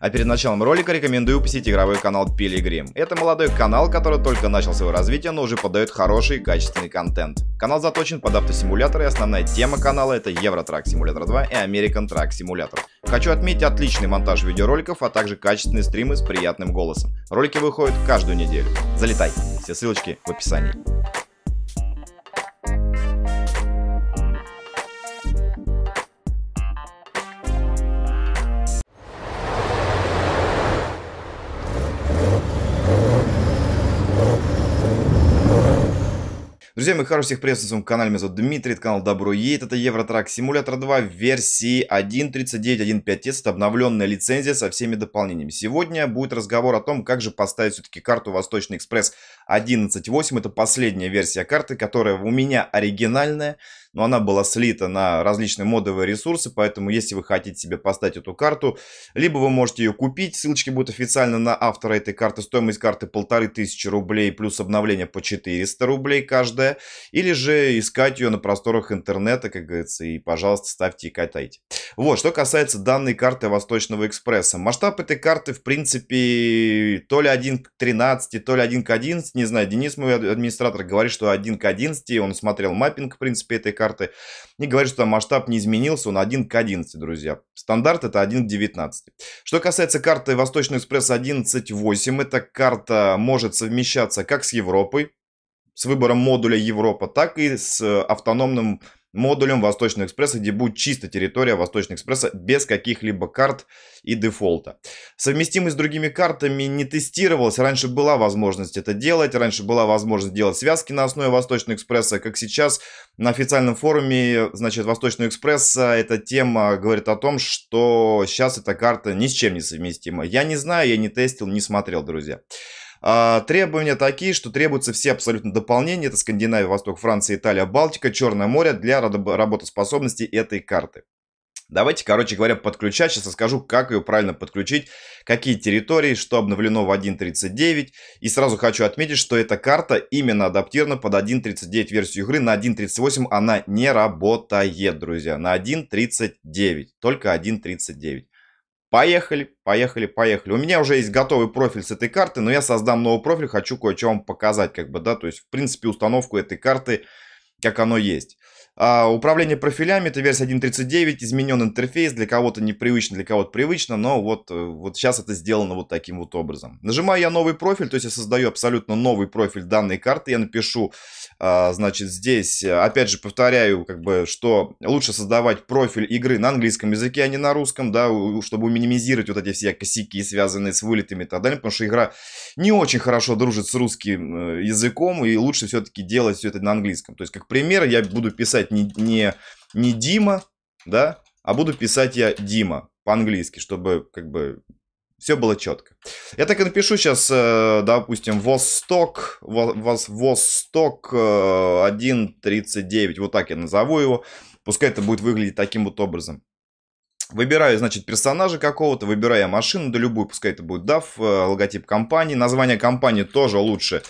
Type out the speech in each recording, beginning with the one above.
А перед началом ролика рекомендую посетить игровой канал Пилигрим. Это молодой канал, который только начал свое развитие, но уже подает хороший и качественный контент. Канал заточен под автосимуляторы, и основная тема канала это Евротрак Симулятор 2 и American Track Simulator. Хочу отметить отличный монтаж видеороликов, а также качественные стримы с приятным голосом. Ролики выходят каждую неделю. Залетай, все ссылочки в описании. Друзья мои, хорошо всех приветствую на своем канале, меня зовут Дмитрий, это канал Добро Едет, это Евротрак Симулятор 2 версии 13915 это обновленная лицензия со всеми дополнениями. Сегодня будет разговор о том, как же поставить все-таки карту Восточный Экспресс 11.8 это последняя версия карты, которая у меня оригинальная, но она была слита на различные модовые ресурсы, поэтому если вы хотите себе поставить эту карту, либо вы можете ее купить, ссылочки будут официально на автора этой карты, стоимость карты 1500 рублей плюс обновление по 400 рублей каждая, или же искать ее на просторах интернета, как говорится, и, пожалуйста, ставьте и катайте. Вот, что касается данной карты Восточного экспресса. Масштаб этой карты, в принципе, то ли 1 к 13, то ли 1 к 11, не знаю, Денис, мой администратор, говорит, что 1 к 11, он смотрел маппинг, в принципе, этой карты, и говорит, что масштаб не изменился, он 1 к 11, друзья. Стандарт это 1 к 19. Что касается карты Восточный экспресс 11.8, эта карта может совмещаться как с Европой, с выбором модуля Европа, так и с автономным модулем Восточного экспресса, где будет чисто территория Восточного экспресса без каких-либо карт и дефолта. Совместимость с другими картами не тестировалась. Раньше была возможность это делать, раньше была возможность делать связки на основе Восточного экспресса, как сейчас на официальном форуме, значит, Восточного экспресса эта тема говорит о том, что сейчас эта карта ни с чем не совместима. Я не знаю, я не тестил, не смотрел, друзья. А, требования такие, что требуются все абсолютно дополнения. Это Скандинавия, Восток, Франция, Италия, Балтика, Черное море для работоспособности этой карты. Давайте, короче говоря, подключать. Сейчас расскажу, как ее правильно подключить, какие территории, что обновлено в 1.39. И сразу хочу отметить, что эта карта именно адаптирована под 1.39 версию игры. На 1.38 она не работает, друзья. На 1.39. Только 1.39. Поехали, поехали, поехали. У меня уже есть готовый профиль с этой карты, но я создам новый профиль, хочу кое-что вам показать, как бы, да, то есть, в принципе, установку этой карты, как оно есть. А, управление профилями, это версия 1.39, изменен интерфейс, для кого-то непривычно, для кого-то привычно, но вот, э, вот сейчас это сделано вот таким вот образом. Нажимаю я новый профиль, то есть я создаю абсолютно новый профиль данной карты, я напишу, а, значит, здесь, э, опять же повторяю, как бы, что лучше создавать профиль игры на английском языке, а не на русском, да, чтобы минимизировать вот эти все косяки, связанные с вылетами и так далее, потому что игра не очень хорошо дружит с русским э, языком, и лучше все-таки делать все это на английском. То есть, как пример, я буду писать писать не, не, не Дима, да, а буду писать я Дима по-английски, чтобы как бы все было четко. Я так и напишу сейчас, э, допустим, Восток, Восток 1.39, э, вот так я назову его. Пускай это будет выглядеть таким вот образом. Выбираю, значит, персонажа какого-то, выбираю машину, да любую, пускай это будет DAF, э, логотип компании. Название компании тоже лучше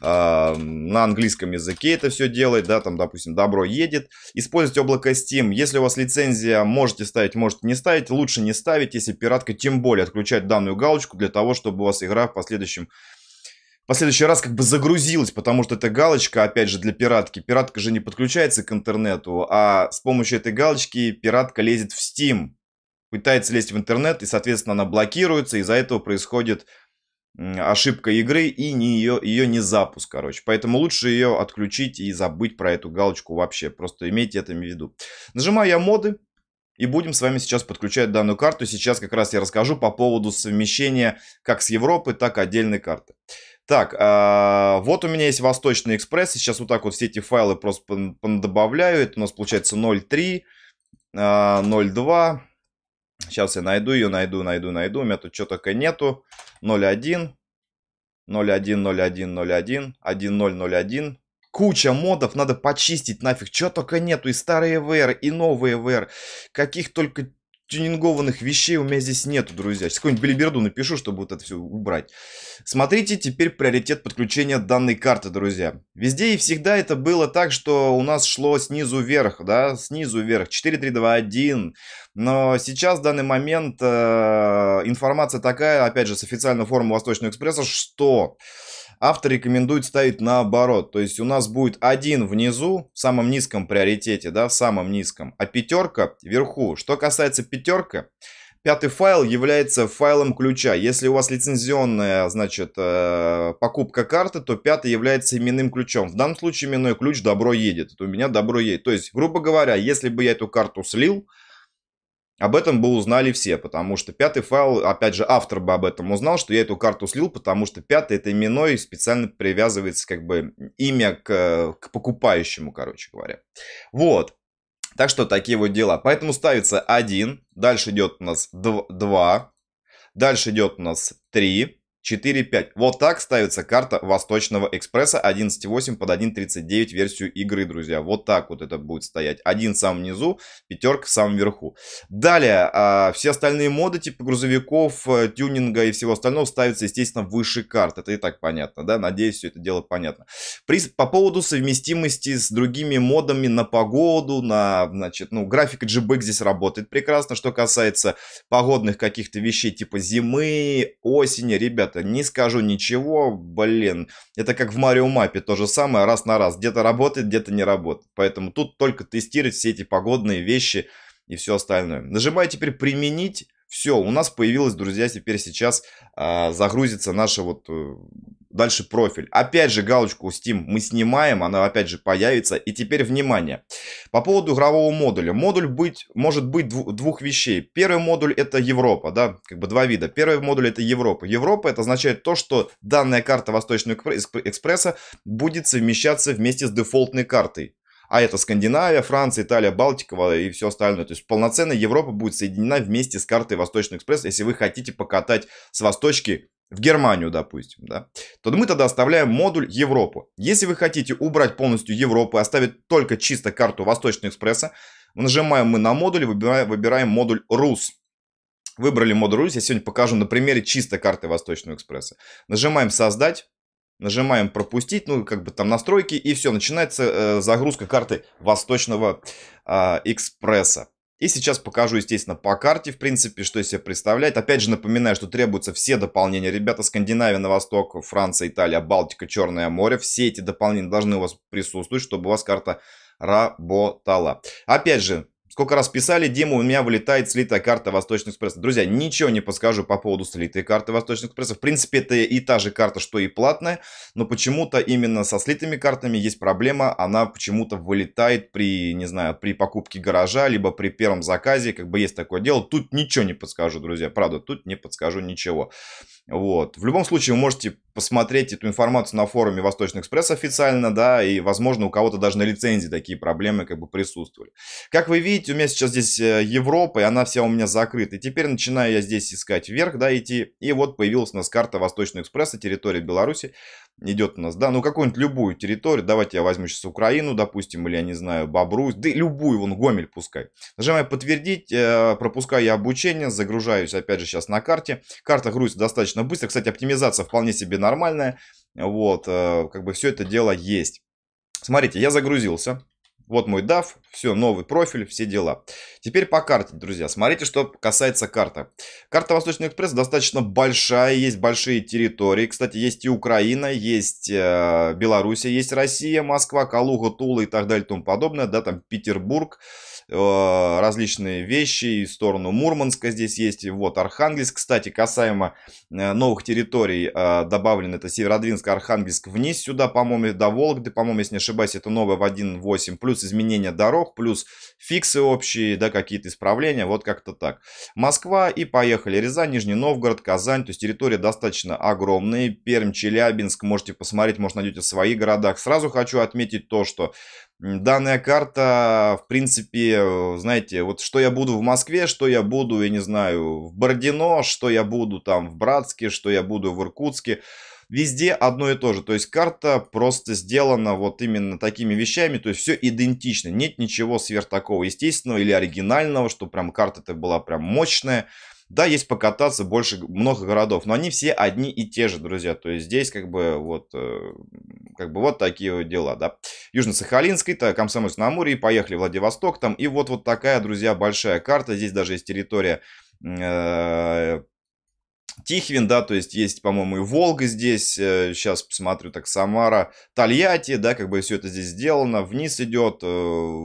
а, на английском языке это все делает, да, там, допустим, добро едет. Использовать облако Steam. Если у вас лицензия, можете ставить, можете не ставить. Лучше не ставить, если пиратка, тем более отключать данную галочку для того, чтобы у вас игра в последующем в последующий раз как бы загрузилась, потому что эта галочка, опять же, для пиратки. Пиратка же не подключается к интернету, а с помощью этой галочки пиратка лезет в Steam, пытается лезть в интернет, и, соответственно, она блокируется, из-за этого происходит ошибка игры и не ее, ее не запуск, короче. Поэтому лучше ее отключить и забыть про эту галочку вообще. Просто имейте это в виду. Нажимаю я моды. И будем с вами сейчас подключать данную карту. Сейчас как раз я расскажу по поводу совмещения как с Европы, так и отдельной карты. Так, э, вот у меня есть Восточный экспресс. Сейчас вот так вот все эти файлы просто добавляю. Это у нас получается 0.3, э, 0.2. Сейчас я найду ее, найду, найду, найду. У меня тут что только нету. 0.1. 0.1.0.1.0.1. 1.0.0.1. Куча модов, надо почистить нафиг. Что только нету. И старые VR, и новые VR. Каких только тюнингованных вещей у меня здесь нету, друзья. Сейчас какую-нибудь билиберду напишу, чтобы вот это все убрать. Смотрите теперь приоритет подключения данной карты, друзья. Везде и всегда это было так, что у нас шло снизу вверх, да, снизу вверх, 4, 3, 2, 1. Но сейчас, в данный момент, э, информация такая, опять же, с официальной формы Восточного экспресса, что автор рекомендует ставить наоборот. То есть у нас будет один внизу, в самом низком приоритете, да, в самом низком, а пятерка вверху. Что касается пятерка, пятый файл является файлом ключа. Если у вас лицензионная, значит, э, покупка карты, то пятый является именным ключом. В данном случае именной ключ добро едет. Это у меня добро едет. То есть, грубо говоря, если бы я эту карту слил, об этом бы узнали все, потому что пятый файл, опять же, автор бы об этом узнал, что я эту карту слил, потому что пятый это именной специально привязывается как бы имя к, к покупающему, короче говоря. Вот. Так что такие вот дела. Поэтому ставится 1, дальше идет у нас 2, дальше идет у нас 3, 4.5. Вот так ставится карта Восточного экспресса 11.8 под 1.39 версию игры, друзья. Вот так вот это будет стоять. Один сам внизу, пятерка сам вверху. Далее, а, все остальные моды типа грузовиков, э, тюнинга и всего остального ставятся, естественно, выше карт. Это и так понятно, да? Надеюсь, все это дело понятно. При, по поводу совместимости с другими модами на погоду, на, значит, ну, график GBX здесь работает прекрасно. Что касается погодных каких-то вещей типа зимы, осени, ребят, ребята. Не скажу ничего, блин. Это как в Марио Мапе, то же самое, раз на раз. Где-то работает, где-то не работает. Поэтому тут только тестировать все эти погодные вещи и все остальное. Нажимаю теперь «Применить». Все, у нас появилось, друзья, теперь сейчас а, э, загрузится наша вот Дальше профиль. Опять же галочку Steam мы снимаем, она опять же появится. И теперь внимание. По поводу игрового модуля. Модуль быть, может быть двух, двух вещей. Первый модуль это Европа, да, как бы два вида. Первый модуль это Европа. Европа это означает то, что данная карта Восточного экспресса будет совмещаться вместе с дефолтной картой. А это Скандинавия, Франция, Италия, Балтика а, и все остальное. То есть полноценная Европа будет соединена вместе с картой Восточный экспресс, если вы хотите покатать с Восточки в Германию, допустим, да, то мы тогда оставляем модуль Европу. Если вы хотите убрать полностью Европу и оставить только чисто карту Восточного экспресса, нажимаем мы на модуль выбираем, выбираем модуль Рус. Выбрали модуль Рус. я сегодня покажу на примере чисто карты Восточного экспресса. Нажимаем «Создать». Нажимаем пропустить, ну как бы там настройки и все, начинается э, загрузка карты Восточного э, экспресса. И сейчас покажу, естественно, по карте, в принципе, что из себя представляет. Опять же, напоминаю, что требуются все дополнения. Ребята, Скандинавия на восток, Франция, Италия, Балтика, Черное море. Все эти дополнения должны у вас присутствовать, чтобы у вас карта работала. Опять же, Сколько раз писали, Дима, у меня вылетает слитая карта Восточный экспресс, Друзья, ничего не подскажу по поводу слитой карты Восточный экспресс. В принципе, это и та же карта, что и платная, но почему-то именно со слитыми картами есть проблема. Она почему-то вылетает при, не знаю, при покупке гаража, либо при первом заказе. Как бы есть такое дело. Тут ничего не подскажу, друзья. Правда, тут не подскажу ничего. Вот. В любом случае, вы можете посмотреть эту информацию на форуме Восточный экспресс официально, да, и, возможно, у кого-то даже на лицензии такие проблемы как бы присутствовали. Как вы видите, у меня сейчас здесь э, Европа, и она вся у меня закрыта. И теперь начинаю я здесь искать вверх, да, идти, и вот появилась у нас карта Восточного экспресса, территория Беларуси, идет у нас, да, ну какую-нибудь любую территорию, давайте я возьму сейчас Украину, допустим, или, я не знаю, Бобрусь, да любую, вон, Гомель пускай. Нажимаю подтвердить, э, пропускаю я обучение, загружаюсь, опять же, сейчас на карте. Карта грузится достаточно быстро, кстати, оптимизация вполне себе нормальное. Вот, э, как бы все это дело есть. Смотрите, я загрузился. Вот мой DAF, все, новый профиль, все дела. Теперь по карте, друзья. Смотрите, что касается карты. Карта Восточный экспресс достаточно большая, есть большие территории. Кстати, есть и Украина, есть э, Белоруссия, есть Россия, Москва, Калуга, Тула и так далее и тому подобное. Да, там Петербург. Э, Э, различные вещи и в сторону Мурманска здесь есть. Вот Архангельск, кстати, касаемо э, новых территорий э, добавлен это Северодвинск, Архангельск вниз сюда, по-моему, до Вологды, по-моему, если не ошибаюсь, это новое в 1.8, плюс изменения дорог, плюс фиксы общие, да, какие-то исправления, вот как-то так. Москва и поехали. Рязань, Нижний Новгород, Казань, то есть территория достаточно огромная. Пермь, Челябинск, можете посмотреть, может найдете в своих городах. Сразу хочу отметить то, что данная карта, в принципе, э, знаете, вот что я буду в Москве, что я буду, я не знаю, в Бордино, что я буду там в Братске, что я буду в Иркутске. Везде одно и то же. То есть карта просто сделана вот именно такими вещами. То есть все идентично. Нет ничего сверх такого естественного или оригинального, что прям карта-то была прям мощная. Да, есть покататься больше много городов, но они все одни и те же, друзья. То есть здесь как бы вот э, как бы вот такие вот дела, да. южно сахалинский то Комсомольск на Амуре, поехали Владивосток там. И вот, вот такая, друзья, большая карта. Здесь даже есть территория э, Тихвин, да, то есть есть, по-моему, и Волга здесь, сейчас э, посмотрю, так, Самара, Тольятти, да, как бы все это здесь сделано, вниз идет, э,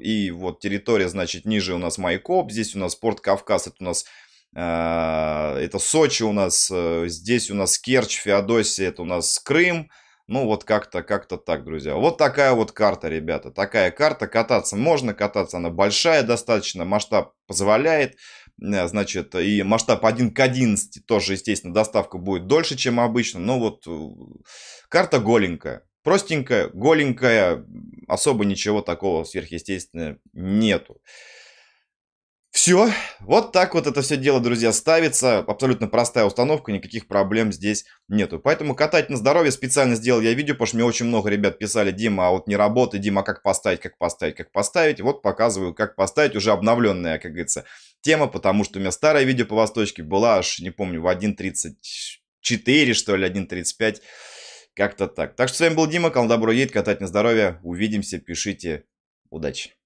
и вот территория, значит, ниже у нас Майкоп, здесь у нас порт Кавказ, это у нас а, это Сочи у нас, э, здесь у нас Керчь, Феодосия, это у нас Крым. Ну, вот как-то как так, друзья. Вот такая вот карта, ребята. Такая карта. Кататься можно, кататься она большая достаточно, масштаб позволяет. Э, значит, и масштаб 1 к 11 тоже, естественно, доставка будет дольше, чем обычно. Но вот э, карта голенькая. Простенькая, голенькая, особо ничего такого сверхъестественного нету. Все, вот так вот это все дело, друзья, ставится. Абсолютно простая установка, никаких проблем здесь нету. Поэтому катать на здоровье специально сделал я видео, потому что мне очень много ребят писали, Дима, а вот не работает, Дима, как поставить, как поставить, как поставить. Вот показываю, как поставить, уже обновленная, как говорится, тема, потому что у меня старое видео по Восточке было аж, не помню, в 1.34, что ли, 1.35, как-то так. Так что с вами был Дима, канал Добро Едет, катать на здоровье, увидимся, пишите, удачи.